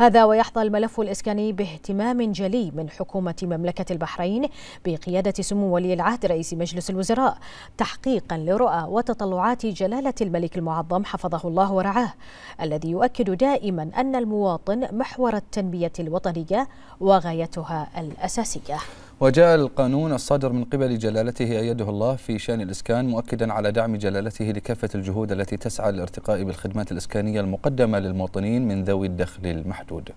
هذا ويحظى الملف الإسكاني باهتمام جلي من حكومة مملكة البحرين بقيادة سمو ولي العهد رئيس مجلس الوزراء تحقيقا لرؤى وتطلعات جلالة الملك المعظم حفظه الله ورعاه الذي يؤكد دائما أن المواطن محور التنمية الوطنية وغايتها الأساسية وجاء القانون الصادر من قبل جلالته أيده الله في شأن الإسكان مؤكدا على دعم جلالته لكافة الجهود التي تسعى للارتقاء بالخدمات الإسكانية المقدمة للمواطنين من ذوي الدخل المحدود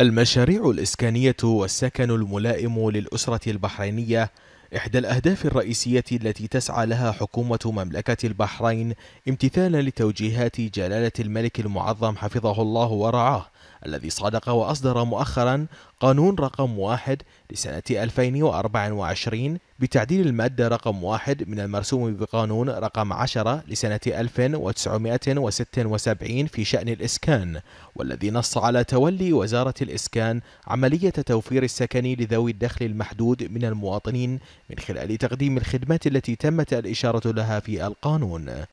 المشاريع الإسكانية والسكن الملائم للأسرة البحرينية إحدى الأهداف الرئيسية التي تسعى لها حكومة مملكة البحرين امتثالا لتوجيهات جلالة الملك المعظم حفظه الله ورعاه الذي صادق وأصدر مؤخرا قانون رقم واحد لسنة 2024 بتعديل المادة رقم واحد من المرسوم بقانون رقم 10 لسنة 1976 في شأن الإسكان والذي نص على تولي وزارة الإسكان عملية توفير السكن لذوي الدخل المحدود من المواطنين من خلال تقديم الخدمات التي تمت الإشارة لها في القانون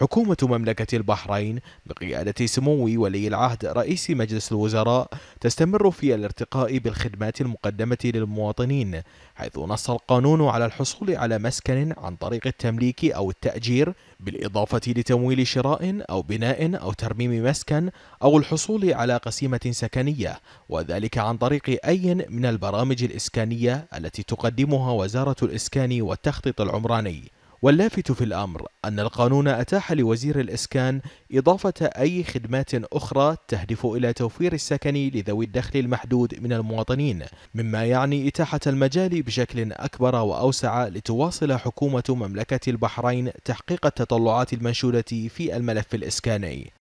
حكومة مملكة البحرين بقيادة سمو ولي العهد رئيس مجلس الوزراء تستمر في الارتقاء بالخدمات المقدمة للمواطنين حيث نص القانون على الحصول على مسكن عن طريق التمليك أو التأجير بالإضافة لتمويل شراء أو بناء أو ترميم مسكن أو الحصول على قسيمة سكنية وذلك عن طريق أي من البرامج الإسكانية التي تقدمها وزارة الإسكان والتخطيط العمراني واللافت في الأمر أن القانون أتاح لوزير الإسكان إضافة أي خدمات أخرى تهدف إلى توفير السكن لذوي الدخل المحدود من المواطنين مما يعني إتاحة المجال بشكل أكبر وأوسع لتواصل حكومة مملكة البحرين تحقيق التطلعات المنشودة في الملف الإسكاني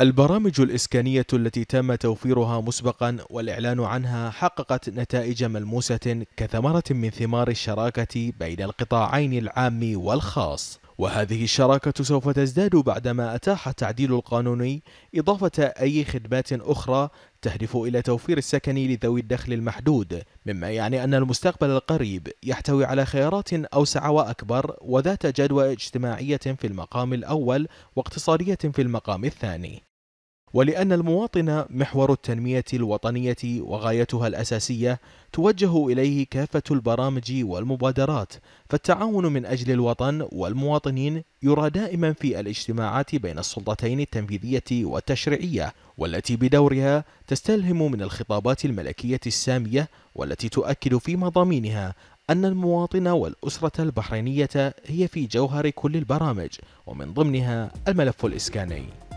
البرامج الإسكانية التي تم توفيرها مسبقا والإعلان عنها حققت نتائج ملموسة كثمرة من ثمار الشراكة بين القطاعين العام والخاص وهذه الشراكة سوف تزداد بعدما أتاح التعديل القانوني إضافة أي خدمات أخرى تهدف إلى توفير السكن لذوي الدخل المحدود مما يعني أن المستقبل القريب يحتوي على خيارات أوسع وأكبر وذات جدوى اجتماعية في المقام الأول واقتصادية في المقام الثاني ولأن المواطن محور التنمية الوطنية وغايتها الأساسية توجه إليه كافة البرامج والمبادرات فالتعاون من أجل الوطن والمواطنين يرى دائما في الاجتماعات بين السلطتين التنفيذية والتشريعية والتي بدورها تستلهم من الخطابات الملكية السامية والتي تؤكد في مضامينها أن المواطن والأسرة البحرينية هي في جوهر كل البرامج ومن ضمنها الملف الإسكاني